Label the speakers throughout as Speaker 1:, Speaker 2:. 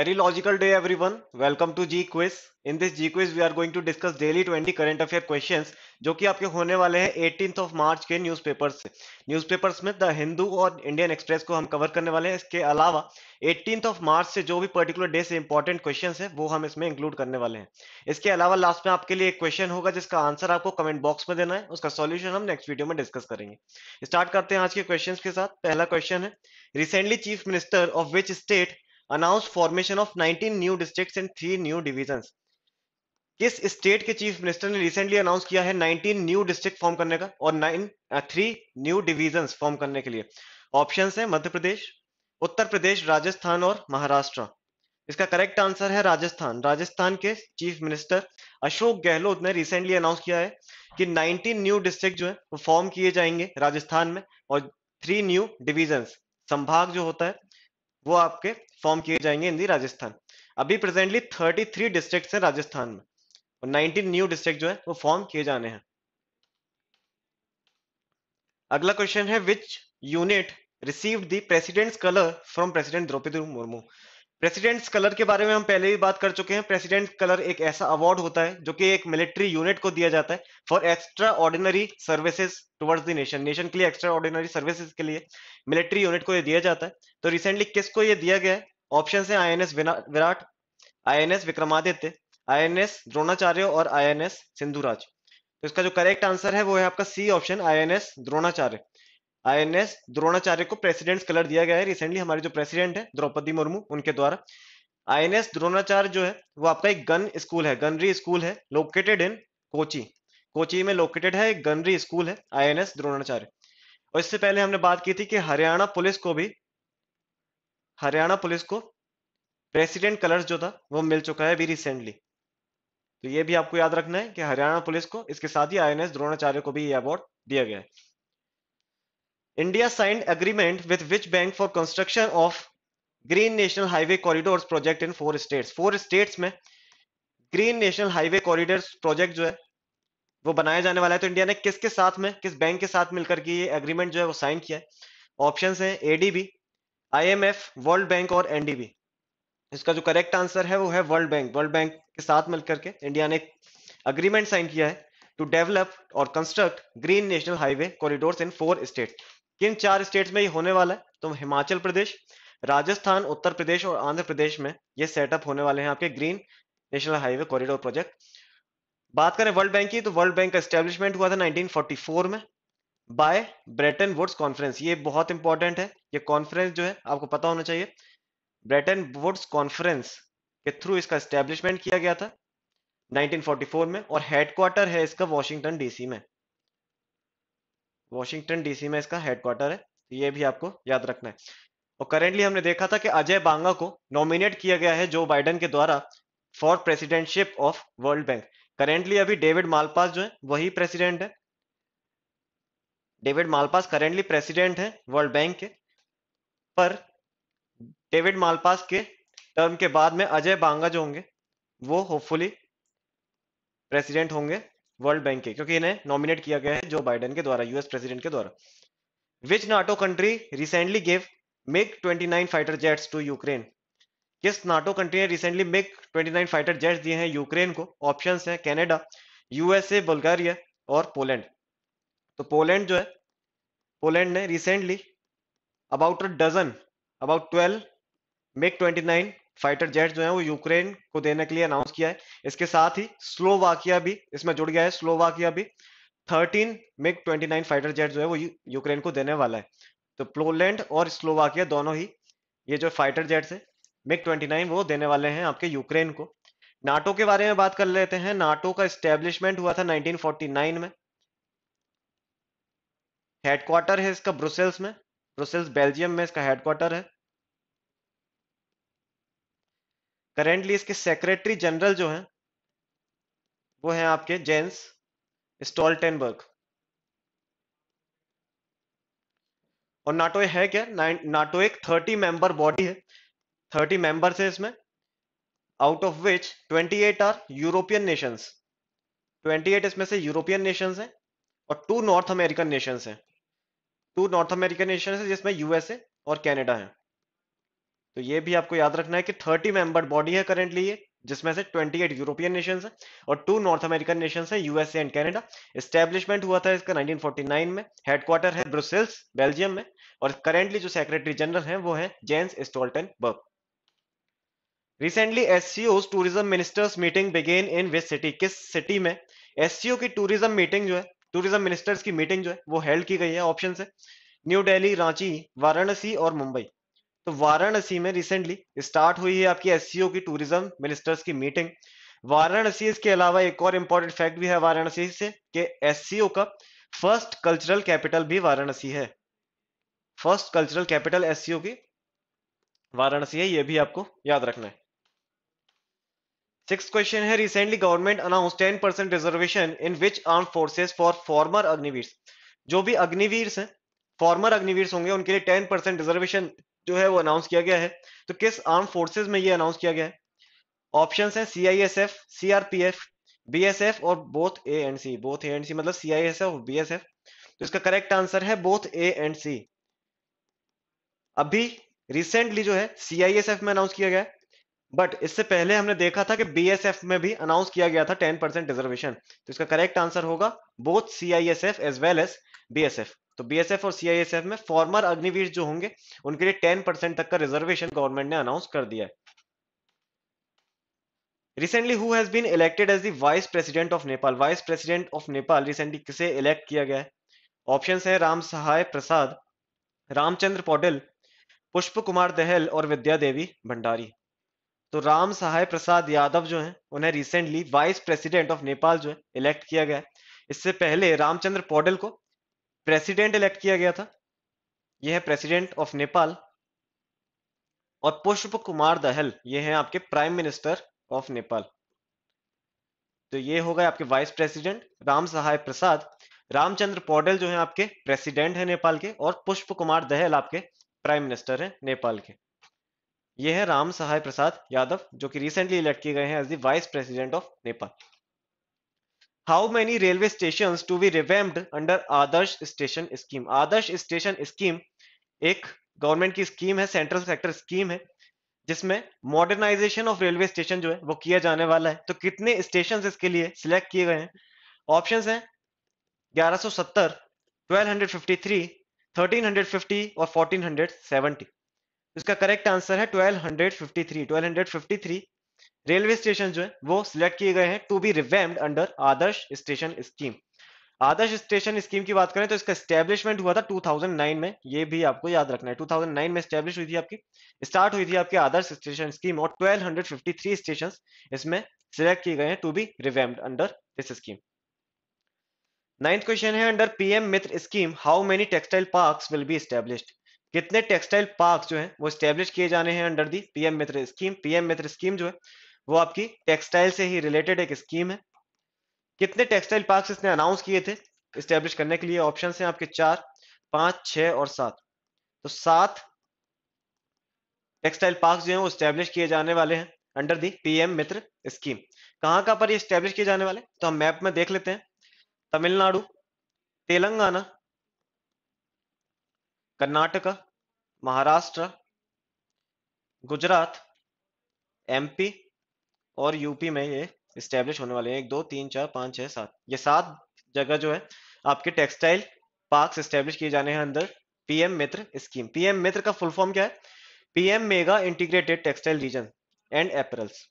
Speaker 1: Very day everyone welcome to G quiz in this G Quiz we are going to discuss daily 20 current affair questions जो कि आपके होने वाले हैं 18th of March के newspaper से news newspapers the Hindu हिंदू और इंडियन एक्सप्रेस को हम कवर करने वाले हैं इसके अलावा 18th ऑफ मार्च से जो भी पर्टिकुलर डे से इंपॉर्टेंट क्वेश्चन है वो हम इसमें इंक्लूड करने वाले हैं इसके अलावा लास्ट में आपके लिए एक क्वेश्चन होगा जिसका आंसर आपको कमेंट बॉक्स में देना है उसका सोल्यूशन हम नेक्स्ट वीडियो में डिस्कस करेंगे स्टार्ट करते हैं आज के क्वेश्चन के साथ पहला क्वेश्चन है recently chief minister of which state announced formation of 19 new districts and three new division किस स्टेट के चीफ मिनिस्टर ने रिसेंटली अनाउंस किया है 19 न्यू डिस्ट्रिक्ट फॉर्म करने का और nine three new division form करने के लिए ऑप्शन है मध्य प्रदेश उत्तर प्रदेश राजस्थान और महाराष्ट्र इसका करेक्ट आंसर है राजस्थान राजस्थान के चीफ मिनिस्टर अशोक गहलोत ने रिसेंटली अनाउंस किया है कि 19 न्यू डिस्ट्रिक्ट जो है वो फॉर्म किए जाएंगे राजस्थान में और थ्री न्यू डिविजन संभाग जो होता है वो आपके फॉर्म किए जाएंगे इन दी राजस्थान अभी प्रेजेंटली 33 डिस्ट्रिक्ट हैं राजस्थान में और 19 न्यू डिस्ट्रिक्ट जो है वो फॉर्म किए जाने हैं अगला क्वेश्चन है which unit received the president's colour from president Draupadi Murmu president's colour के बारे में हम पहले भी बात कर चुके हैं प्रेसिडेंट कलर एक ऐसा अवार्ड होता है जो कि एक मिलिट्री यूनिट को दिया जाता है for extraordinary services towards the nation nation के लिए एक्स्ट्रा ऑर्डिनरी सर्विसेज के लिए मिलिट्री यूनिट को यह दिया जाता है तो रिसेंटली किसको ये दिया गया है ऑप्शन है आई विराट आई विक्रमादित्य आई द्रोणाचार्य और आई एन सिंधुराज तो इसका जो करेक्ट आंसर है वो है आपका C option I Dronacharya INS Dronacharya को प्रेसिडेंट कलर दिया गया है रिसेंटली हमारे जो प्रेसिडेंट है द्रौपदी मुर्मू उनके द्वारा आईएनएस द्रोणाचार्य जो है वो आपका एक गन स्कूल है गनरी स्कूल है लोकेटेड इन कोची कोची में लोकेटेड है एक गनरी स्कूल है आईएनएस द्रोणाचार्य और इससे पहले हमने बात की थी कि हरियाणा पुलिस को भी हरियाणा पुलिस को प्रेसिडेंट कलर्स जो था वो मिल चुका है अभी रिसेंटली तो ये भी आपको याद रखना है कि हरियाणा पुलिस को इसके साथ ही आई द्रोणाचार्य को भी ये अवार्ड दिया गया है India signed agreement with which bank for construction of Green National Highway Corridors project in four states? Four states में Green National Highway Corridors project जो है वो बनाया जाने वाला है तो इंडिया ने किसके साथ में किस बैंक के साथ मिलकर की ये एग्रीमेंट जो है वो साइन किया है ऑप्शन है एडीबी एफ वर्ल्ड बैंक और एनडीबी इसका जो करेक्ट आंसर है वो है वर्ल्ड बैंक वर्ल्ड बैंक के साथ मिलकर के इंडिया ने अग्रीमेंट साइन किया है टू डेवलप और construct green national highway corridor in four state किन चार स्टेट्स में ये होने वाला है तो हिमाचल प्रदेश राजस्थान उत्तर प्रदेश और आंध्र प्रदेश में ये सेटअप होने वाले हैं आपके green national highway corridor project बात करें वर्ल्ड बैंक की तो वर्ल्ड बैंक का स्टेब्लिशमेंट हुआ था 1944 में बाय ब्रेटन वुड्स कॉन्फ्रेंस ये बहुत इंपॉर्टेंट है ये कॉन्फ्रेंस जो है आपको पता होना चाहिए ब्रेटन वुड्स कॉन्फ्रेंस के थ्रू इसका स्टेब्लिशमेंट किया गया था 1944 में और हेडक्वार्टर है इसका वॉशिंगटन डीसी में वॉशिंगटन डीसी में इसका हेडक्वार्टर है तो ये भी आपको याद रखना है और करेंटली हमने देखा था कि अजय बांगा को नॉमिनेट किया गया है जो बाइडन के द्वारा for presidentship of world bank currently अभी डेविड मालपास जो है वही प्रेसिडेंट है डेविड मालपास करेंटली प्रेसिडेंट है वर्ल्ड बैंक के पर डेविड मालपास के टर्म के बाद में अजय बांगा जो होंगे वो होपफुली प्रेसिडेंट होंगे वर्ल्ड बैंक के क्योंकि इन्हें नॉमिनेट किया गया है जो बाइडेन के द्वारा यूएस प्रेसिडेंट के द्वारा which NATO country recently give MiG 29 fighter jets to Ukraine किस नाटो कंट्री ने रिसेंटली मिग 29 फाइटर जेट्स दिए हैं यूक्रेन को ऑप्शन है कैनेडा यूएसए बुल्गारिया और पोलैंड तो पोलैंड जो है पोलैंड ने recently about a dozen about twelve MiG twenty fighter jet जो है वो यूक्रेन को देने के लिए अनाउंस किया है इसके साथ ही स्लोवाकिया भी इसमें जुड़ गया है स्लोवाकिया भी 13 मिग 29 फाइटर जेट जो है वो यूक्रेन को देने वाला है तो पोलैंड और स्लोवाकिया दोनों ही ये जो फाइटर जेट्स है मिग 29 वो देने वाले हैं आपके यूक्रेन को नाटो के बारे में बात कर लेते हैं नाटो का स्टेब्लिशमेंट हुआ था नाइन में हेडक्वार्टर है इसका ब्रुसेल्स में ब्रुसेल्स बेल्जियम में इसका हेडक्वार्टर है करेंटली इसके सेक्रेटरी जनरल जो हैं वो हैं आपके जेंस स्टॉल्टेनबर्ग और नाटो है क्या नाटो एक थर्टी मेंबर बॉडी है थर्टी मेंबर्स है इसमें out of which 28 are European nations 28 इसमें से यूरोपियन नेशंस हैं और टू नॉर्थ अमेरिकन नेशंस हैं टू नॉर्थ अमेरिकन नेशंस हैं जिसमें यूएसए और कनाडा है तो ये भी आपको याद रखना है कि 30 मेंबर बॉडी है करेंटली ये जिसमें से 28 यूरोपियन नेशन है और टू नॉर्थ अमेरिकन नेशन है यूएसए एंड कनाडा स्टैब्लिशमेंट हुआ था इसका 1949 में हेडक्वार्टर है ब्रुसेल्स बेल्जियम में और करेंटली जो सेक्रेटरी जनरल है वो है जेन्स बर्ग रिसेंटली एस ओज tourism ministers meeting begin in which city किस सिटी में एस ओ की टूरिज्म मीटिंग जो है टूरिज्म मिनिस्टर्स की मीटिंग जो है वो हेल्ड की गई है ऑप्शन से न्यू डेली रांची वाराणसी और मुंबई तो वाराणसी में रिसेंटली स्टार्ट हुई है आपकी एस की टूरिज्म मिनिस्टर्स की मीटिंग वाराणसी इसके अलावा एक और इंपॉर्टेंट फैक्ट भी है वाराणसी से कि एस का फर्स्ट कल्चरल कैपिटल भी वाराणसी है फर्स्ट कल्चरल कैपिटल एस की वाराणसी है यह भी आपको याद रखना है सिक्स क्वेश्चन है recently government announce ten percent reservation in which arm forces for former Agniveer जो भी अग्निवीर हैं फॉर्मर अग्निवीर होंगे उनके लिए टेन परसेंट रिजर्वेशन जो है वो अनाउंस किया गया है तो किस आर्म फोर्सेज में ये अनाउंस किया गया है ऑप्शंस हैं सीआईएसएफ सीआरपीएफ बीएसएफ और both A and C both A and C मतलब सीआईएसएफ और बीएसएफ तो इसका करेक्ट आंसर है बोथ ए एंड सी अभी रिसेंटली जो है सीआईएसएफ में अनाउंस किया गया बट इससे पहले हमने देखा था कि बीएसएफ में भी अनाउंस किया गया था 10% रिजर्वेशन तो इसका करेक्ट आंसर होगा both CISF as well as BSF तो बीएसएफ और सीआईएसएफ में फॉर्मर अग्निवीर जो होंगे उनके लिए टेन परसेंट तक का रिजर्वेशन गवर्नमेंट ने अनाउंस कर दिया है recently who has been elected as the vice president of nepal vice president of किसे इलेक्ट किया गया है ऑप्शन है राम सहाय प्रसाद रामचंद्र पौडेल पुष्प कुमार दहल और विद्या देवी भंडारी तो राम सहाय प्रसाद यादव जो हैं उन्हें recently vice president of Nepal जो है इलेक्ट किया गया है इससे पहले रामचंद्र पौडेल को प्रेसिडेंट इलेक्ट किया गया था यह है प्रेसिडेंट ऑफ नेपाल और पुष्प कुमार दहल ये हैं आपके प्राइम मिनिस्टर ऑफ नेपाल तो ये हो गए आपके वाइस प्रेसिडेंट राम सहाय प्रसाद रामचंद्र पौडेल जो हैं आपके प्रेसिडेंट हैं नेपाल के और पुष्प कुमार दहल आपके प्राइम मिनिस्टर हैं नेपाल के ये है राम सहाय प्रसाद यादव जो कि रिसेंटली इलेक्ट किए गए हैं as the vice president of Nepal how many railway stations to be revamped under Adarsh station scheme Adarsh station scheme एक गवर्नमेंट की स्कीम है सेंट्रल सेक्टर स्कीम है जिसमें मॉडर्नाइजेशन ऑफ रेलवे स्टेशन जो है वो किया जाने वाला है तो कितने स्टेशन इसके लिए सिलेक्ट किए गए हैं ऑप्शंस हैं 1170, 1253, 1350 और 1470 इसका करेक्ट आंसर है 1253 1253 रेलवे स्टेशन जो है वो सिलेक्ट किए गए हैं to be revamped under Adarsh station scheme Adarsh station scheme की बात करें तो इसका स्टैब्लिशमेंट हुआ था 2009 में ये भी आपको याद रखना है 2009 में स्टैब्लिश हुई थी आपकी स्टार्ट हुई थी आपकी आदर्श स्टेशन स्कीम और 1253 स्टेशंस इसमें सिलेक्ट किए गए हैं to be revamped under this scheme ninth question है under PM Mitra scheme how many textile park will be establish कितने टेक्सटाइल पार्क जो है वो स्टैब्लिश किए जाने हैं under the PM Mitra scheme PM Mitra scheme जो है वो आपकी टेक्सटाइल से ही रिलेटेड एक स्कीम है कितने टेक्सटाइल पार्क इसने अनाउंस किए थे स्टेब्लिश करने के लिए ऑप्शन है आपके चार पांच छ और सात तो सात टेक्सटाइल पार्क जो है वो स्टेब्लिश किए जाने वाले हैं under the PM Mitra scheme कहां कहां पर ये स्टेब्लिश किए जाने वाले तो हम मैप में देख लेते हैं तमिलनाडु तेलंगाना कर्नाटका महाराष्ट्र गुजरात एमपी और यूपी में ये स्टेब्लिश होने वाले हैं एक दो तीन चार पाँच छः सात ये सात जगह जो है आपके टेक्सटाइल पार्क स्टेब्लिश किए जाने हैं अंदर PM Mitra scheme PM Mitra का फुल फॉर्म क्या है PM mega integrated textile region and apparels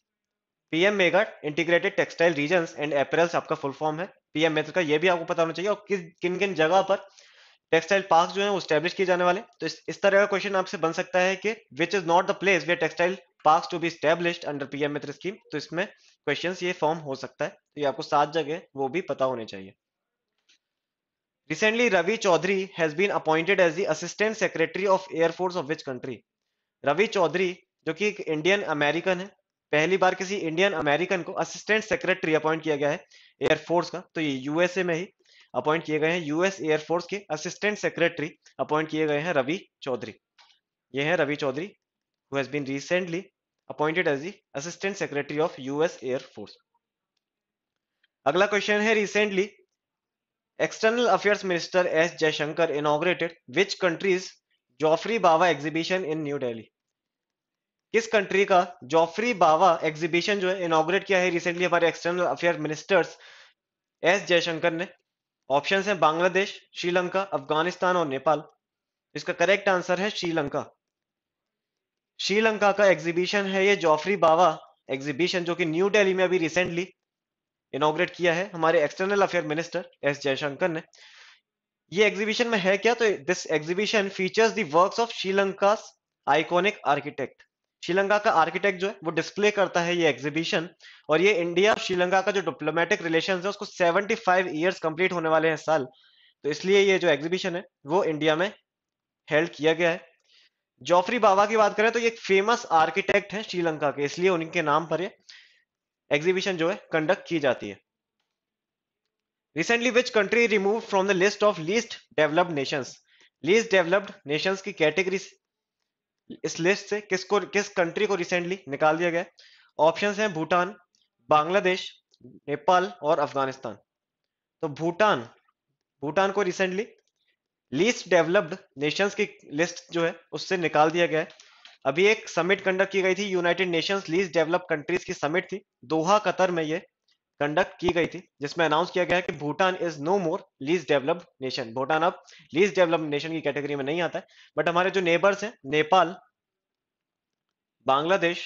Speaker 1: PM mega integrated textile region and apparels आपका फुल फॉर्म है पीएम मित्र का यह भी आपको पता होना चाहिए और किस किन किन जगह पर टेक्सटाइल पार्क जो है वो स्टेब्लिश किए जाने वाले तो इस, इस तरह का क्वेश्चन आपसे बन सकता है कि which is not the place where textile park to be establish under P M Mitra scheme तो इसमें क्वेश्चन ये फॉर्म हो सकता है तो ये आपको सात जगह वो भी पता होने चाहिए recently Ravi Chaudhary has been appointed as the Assistant Secretary of Air Force of which country? Ravi जो कि एक इंडियन अमेरिकन है पहली बार किसी इंडियन अमेरिकन को असिस्टेंट सेक्रेटरी अपॉइंट किया गया है एयरफोर्स का तो ये यूएसए में ही अपॉइंट किए गए हैं यूएस एयरफोर्स के असिस्टेंट सेक्रेटरी अपॉइंट किए गए हैं रवि चौधरी ये हैं Ravi Chaudhary who has been recently appointed as the assistant secretary of US Air अगला क्वेश्चन है recently external affairs minister S Jaishankar inaugurated which countries Geoffrey Bawa exhibition in New Delhi किस कंट्री का जॉफरी बाबा एग्जीबिशन जो है इनोग्रेट किया है रिसेंटली हमारे external affair ministers S Jaishankar ने ऑप्शन है बांग्लादेश श्रीलंका अफगानिस्तान और नेपाल इसका करेक्ट आंसर है श्रीलंका श्रीलंका का एग्जीबिशन है ये जॉफरी बाबा एग्जीबिशन जो कि न्यू दिल्ली में अभी रिसेंटली इनोग्रेट किया है हमारे external affair minister S Jaishankar ने ये एग्जीबिशन में है क्या तो this exhibition features the works of Sri Lanka iconic architect Sri Lanka का आर्किटेक्ट जो है वो डिस्प्ले करता है ये एग्जीबिशन और ये इंडिया और श्रीलंका का जो डिप्लोमेटिक रिलेशन है उसको 75 फाइव ईयर्स कंप्लीट होने वाले हैं साल तो इसलिए ये जो एग्जीबिशन है वो इंडिया में हेल्ड किया गया है जॉफरी बाबा की बात करें तो ये फेमस आर्किटेक्ट है श्रीलंका के इसलिए उनके नाम पर ये एग्जीबिशन जो है कंडक्ट की जाती है recently which country remove from the list of least developed nations least developed nations की कैटेगरी इस लिस्ट से किसको किस कंट्री को रिसेंटली निकाल दिया गया ऑप्शन है भूटान बांग्लादेश नेपाल और अफगानिस्तान तो भूटान भूटान को रिसेंटली लीस्ट डेवलप्ड नेशंस की लिस्ट जो है उससे निकाल दिया गया है अभी एक समिट कंडक्ट की गई थी United Nations least developed countries की समिट थी दोहा कतर में ये कंडक्ट की गई थी जिसमें अनाउंस किया गया है कि Bhutan is no more least developed nation Bhutan अब लीज डेवलप्ड नेशन की कैटेगरी में नहीं आता है बट हमारे जो नेबर्स हैं नेपाल बांग्लादेश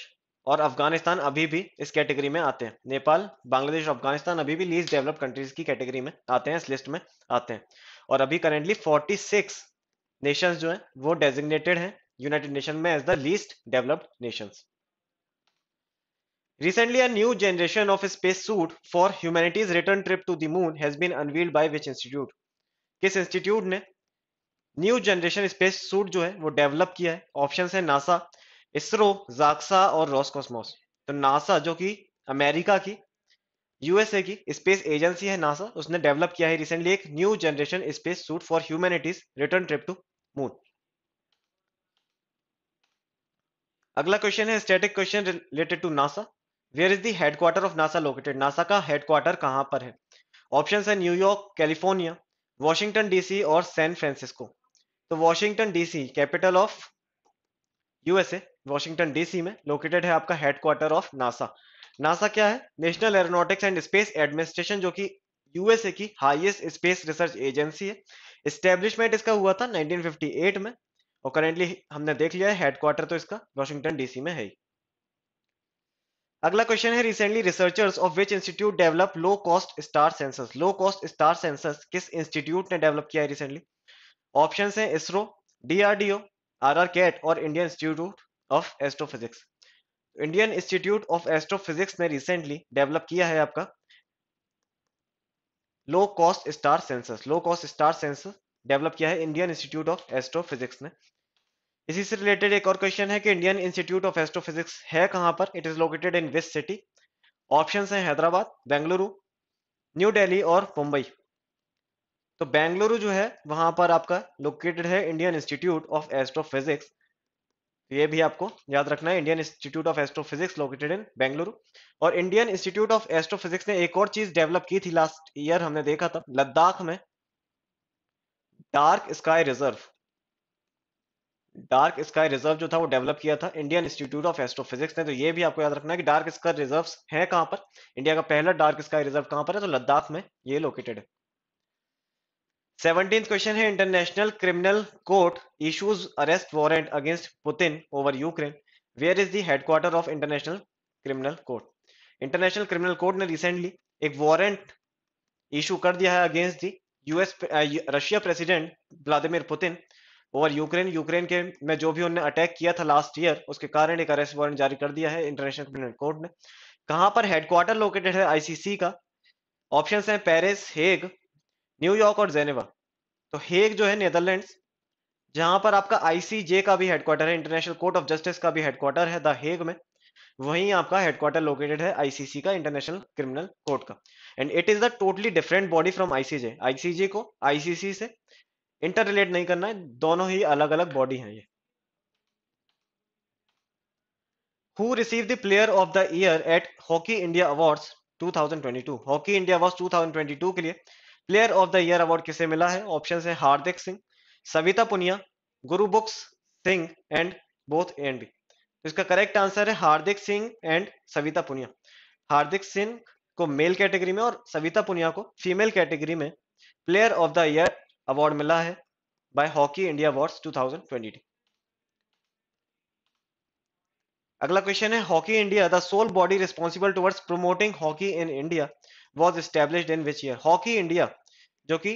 Speaker 1: और अफगानिस्तान अभी भी इस कैटेगरी में आते हैं नेपाल बांग्लादेश और अफगानिस्तान अभी भी लीज डेवलप कंट्रीज की कैटेगरी में आते हैं इस लिस्ट में आते हैं और अभी करेंटली सिक्स नेशंस जो है वो डेजिग्नेटेड है यूनाइटेड नेशन में as the least developed nations Recently, a new generation of space suit for humanity's return trip to the moon has been unveiled by which institute? किस institute ने new generation space suit जो है वो develop किया है option है NASA ISRO JAXA और रॉसकोसमोस तो नासा जो कि अमेरिका की यूएसए की स्पेस एजेंसी है नासा उसने डेवलप किया है रिसेंटली एक new generation space suit for humanities return trip to moon अगला क्वेश्चन है static question related to NASA where is the headquarter of NASA located NASA का हेडक्वार्टर कहां पर है ऑप्शन है न्यूयॉर्क कैलिफोर्निया वॉशिंगटन डीसी और San Francisco तो Washington DC capital of USA Washington DC में लोकेटेड है आपका हेडक्वार्टर ऑफ नासा नासा क्या है National Aeronautics and Space Administration जो कि यूएसए की हाईएस्ट स्पेस रिसर्च एजेंसी है इस्टेब्लिशमेंट इसका हुआ था 1958 में और करेंटली हमने देख लिया है हेडक्वार्टर तो इसका वॉशिंगटन डीसी में है ही अगला क्वेश्चन है recently researchers of which institute develop low cost star sensors low cost star sensors किस इंस्टीट्यूट ने डेवलप किया है रिसेंटली ऑप्शन है ISRO DRDO R R CAT और Indian Institute of Astrophysics Indian Institute of Astrophysics ने recently develop किया है आपका low cost star sensors low cost star sensor develop किया है इंडियन इंस्टीट्यूट ऑफ एस्ट्रोफिजिक्स ने इसी से रिलेटेड एक और क्वेश्चन है कि इंडियन इंस्टीट्यूट ऑफ एस्ट्रोफिजिक्स है कहां पर it is located in west city option है हैदराबाद बेंगलुरु न्यू डेली और मुंबई तो बेंगलुरु जो है वहां पर आपका लोकेटेड है इंडियन इंस्टीट्यूट ऑफ एस्ट्रोफिजिक्स ये भी आपको याद रखना है Indian Institute of Astrophysics located in Bengaluru और इंडियन इंस्टीट्यूट ऑफ एस्ट्रोफिजिक्स ने एक और चीज डेवलप की थी लास्ट ईयर हमने देखा था लद्दाख में dark sky reserve dark sky reserve जो था वो डेवलप किया था इंडियन इंस्टीट्यूट ऑफ एस्ट्रोफिजिक्स ने तो ये भी आपको याद रखना है कि डार्क स्काई रिजर्व है कहां पर इंडिया का पहला डार्क स्काई रिजर्व कहां पर है तो लद्दाख में ये लोकेटेड है सेवनटीन क्वेश्चन है International criminal Court issues arrest warrant against Putin over Ukraine where is the headquarter of International criminal Court International criminal Court ने रिसेंटली एक वॉरेंट इशू कर दिया है against the US Russia president Vladimir Putin over Ukraine Ukraine के में जो भी उन्होंने अटैक किया था लास्ट ईयर उसके कारण एक अरेस्ट वारंट जारी कर दिया है इंटरनेशनल क्रिमिनल कोर्ट ने कहां पर हेडक्वार्टर लोकेटेड है आईसीसी का ऑप्शन है पेरिस हेग न्यूयॉर्क और जेनेवा तो हेग जो है नेदरलैंड जहां पर आपका आईसीजे का भी हेडक्वार्टर है इंटरनेशनल कोर्ट ऑफ जस्टिस का भी हेडक्वार्टर है द हेग में वहीं आपका हेडक्वार्टर लोकेटेड है आईसीसी का इंटरनेशनल क्रिमिनल कोर्ट का and it is the totally different body from ICJ ICJ को आईसीसी से इंटर रिलेट नहीं करना है दोनों ही अलग अलग बॉडी हैं ये who receive the player of the year at hockey India awards 2022 hockey India award 2022 के लिए player of the year award किसे मिला है ऑप्शन है हार्दिक सिंह सविता पुनिया गुरु बुक्स Singh and both A and B इसका करेक्ट आंसर है हार्दिक सिंह एंड सविता पुनिया हार्दिक सिंह को मेल कैटेगरी में और सविता पुनिया को फीमेल कैटेगरी में player of the year award मिला है बाय हॉकी इंडिया अवार्ड्स 2022 अगला क्वेश्चन है hockey India the sole body responsible towards promoting hockey in India was establish in which year hockey India जो कि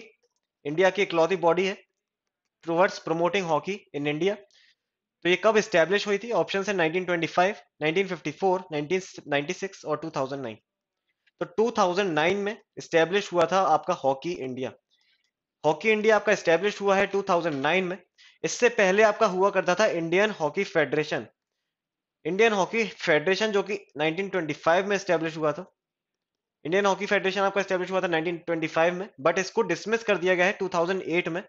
Speaker 1: इंडिया की इकलौती बॉडी है towards promoting hockey in India तो ये कब स्टैब्लिश हुई थी ऑप्शन है 1925, 1954, 1996 और 2009 तो 2009 में स्टैब्लिश हुआ था आपका हॉकी इंडिया हॉकी इंडिया आपका स्टेब्लिश हुआ है 2009 में इससे पहले आपका हुआ करता था Indian hockey federation Indian hockey federation जो कि 1925 में स्टेब्लिश हुआ था इंडियन हॉकी फेडरेशन आपका स्टेब्लिश हुआ था 1925 में बट इसको डिसमिस कर दिया गया है 2008 में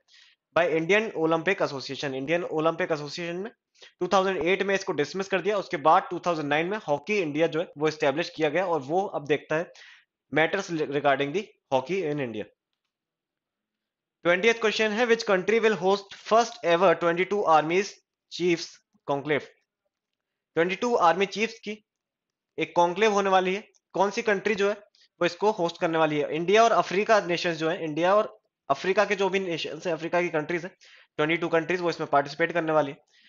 Speaker 1: by Indian Olympic association Indian Olympic association में 2008 में इसको डिसमिस कर दिया उसके बाद 2009 में हॉकी इंडिया जो है वो स्टेब्लिश किया गया और वो अब देखता है matters regarding the hockey in India twentieth question है which country will host first ever 22 armies chiefs conclave 22 army chiefs की एक कॉन्क्लेव होने वाली है कौन सी कंट्री जो है वो इसको होस्ट करने वाली है इंडिया और अफ्रीका नेशन जो है इंडिया और अफ्रीका के जो भी नेशन है अफ्रीका की कंट्रीज है ट्वेंटी टू कंट्रीज वो इसमें पार्टिसिपेट करने वाली है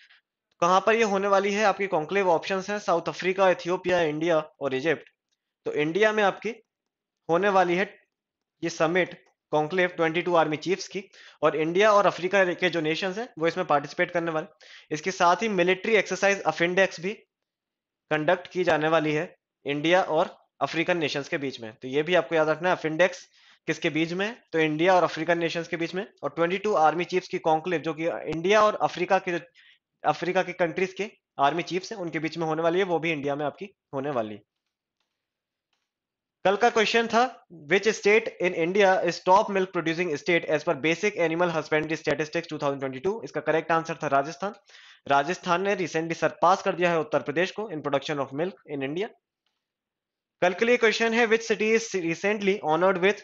Speaker 1: कहां पर ये होने वाली है आपकी कॉन्क्लेव ऑप्शंस हैं साउथ अफ्रीका इथियोपिया इंडिया और इजिप्ट तो इंडिया में आपकी होने वाली है ये समिट कॉन्क्लेव 22 आर्मी चीफ्स की और इंडिया और अफ्रीका के जो नेशंस हैं वो इसमें पार्टिसिपेट करने वाले इसके साथ ही मिलिट्री एक्सरसाइज अफिंडेक्स भी कंडक्ट की जाने वाली है इंडिया और अफ्रीकन नेशंस के बीच में तो ये भी आपको याद रखना है अफिंडेक्स किसके बीच में तो इंडिया और अफ्रीकन नेशंस के बीच में और 22 आर्मी चीफ्स की कॉन्क्लेव जो कि इंडिया और अफ्रीका के जो अफ्रीका के कंट्रीज के आर्मी चीफ्स हैं उनके बीच में होने वाली है वो भी इंडिया में आपकी होने वाली है कल का क्वेश्चन था which state in India is top milk producing state as per basic animal husbandry statistics 2022 इसका करेक्ट आंसर था राजस्थान राजस्थान ने रिसेंटली सरपास कर दिया है उत्तर प्रदेश को in production of milk in India कल के लिए क्वेश्चन है which city is recently honoured with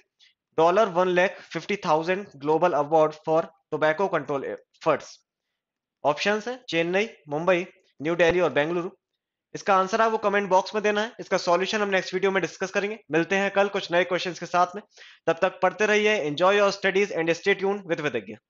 Speaker 1: dollar one lakh fifty thousand global award for tobacco control efforts option है चेन्नई मुंबई न्यू डेली और बेंगलुरु इसका आंसर है वो कमेंट बॉक्स में देना है इसका सॉल्यूशन हम नेक्स्ट वीडियो में डिस्कस करेंगे मिलते हैं कल कुछ नए क्वेश्चंस के साथ में तब तक पढ़ते रहिए enjoy your studies and stay tuned with विद्ञा